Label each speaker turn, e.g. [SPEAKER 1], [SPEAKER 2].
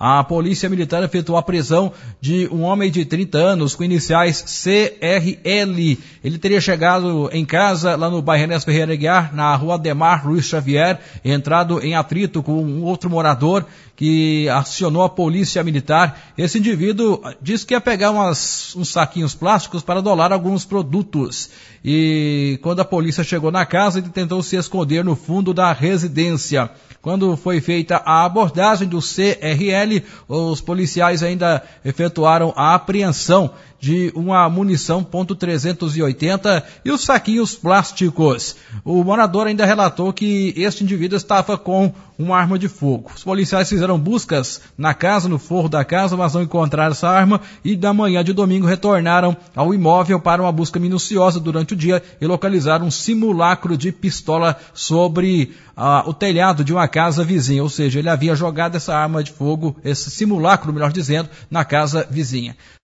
[SPEAKER 1] a Polícia Militar efetuou a prisão de um homem de 30 anos com iniciais CRL. Ele teria chegado em casa lá no bairro Enes Ferreira Aguiar, na rua Demar Luiz Xavier, entrado em atrito com um outro morador que acionou a Polícia Militar. Esse indivíduo disse que ia pegar umas, uns saquinhos plásticos para dolar alguns produtos. E quando a polícia chegou na casa, ele tentou se esconder no fundo da residência. Quando foi feita a abordagem do CRL, os policiais ainda efetuaram a apreensão de uma munição .380 e os saquinhos plásticos. O morador ainda relatou que este indivíduo estava com uma arma de fogo. Os policiais fizeram buscas na casa, no forro da casa, mas não encontraram essa arma e na manhã de domingo retornaram ao imóvel para uma busca minuciosa durante o dia e localizaram um simulacro de pistola sobre ah, o telhado de uma casa vizinha, ou seja, ele havia jogado essa arma de fogo, esse simulacro, melhor dizendo, na casa vizinha.